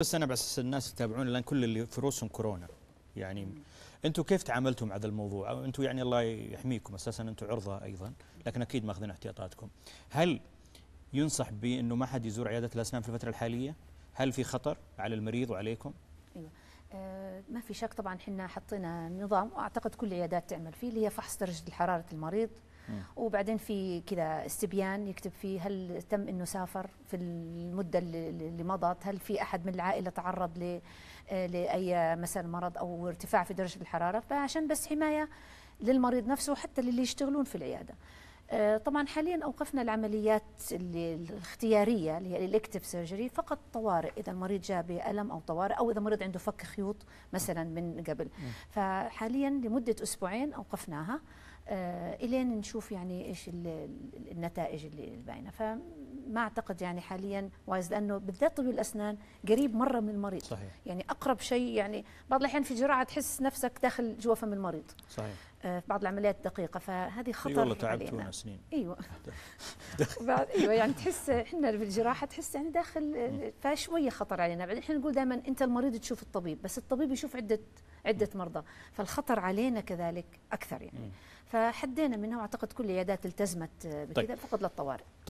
بس انا بس الناس يتابعون الان كل اللي في رؤوسهم كورونا يعني انتم كيف تعاملتوا مع هذا الموضوع انتم يعني الله يحميكم اساسا انتم عرضه ايضا لكن اكيد ماخذين احتياطاتكم هل ينصح بانه ما حد يزور عياده الاسنان في الفتره الحاليه هل في خطر على المريض وعليكم ايوه آه، ما في شك طبعا احنا حطينا نظام واعتقد كل العيادات تعمل فيه اللي هي فحص درجه حراره المريض وبعدين في كذا استبيان يكتب فيه هل تم انه سافر في المده اللي مضت هل في احد من العائله تعرض ل آه، لاي مثلا مرض او ارتفاع في درجه الحراره فعشان بس حمايه للمريض نفسه وحتى للي يشتغلون في العياده آه، طبعا حاليا اوقفنا العمليات الاختياريه اللي هي الالكتف سيرجري فقط طوارئ اذا المريض جاء بالم او طوارئ او اذا المريض عنده فك خيوط مثلا من قبل فحاليا لمده اسبوعين اوقفناها آه، الين نشوف يعني ايش النتائج اللي باينه فما اعتقد يعني حاليا وايز لانه بالذات طبيب الاسنان قريب مره من المريض صحيح. يعني اقرب شيء يعني بعض الاحيان في جراحه تحس نفسك داخل جوا فم المريض صحيح آه، في بعض العمليات الدقيقه فهذه أيوة، خطر اي والله تعبت سنين ايوه وبعد ايوه يعني تحس احنا بالجراحه تحس يعني داخل فشويه خطر علينا بعدين احنا نقول دائما انت المريض تشوف الطبيب بس الطبيب يشوف عده عده مرضى فالخطر علينا كذلك اكثر يعني فحدينا منها واعتقد كل العيادات التزمت بكذا طيب. فقط للطوارئ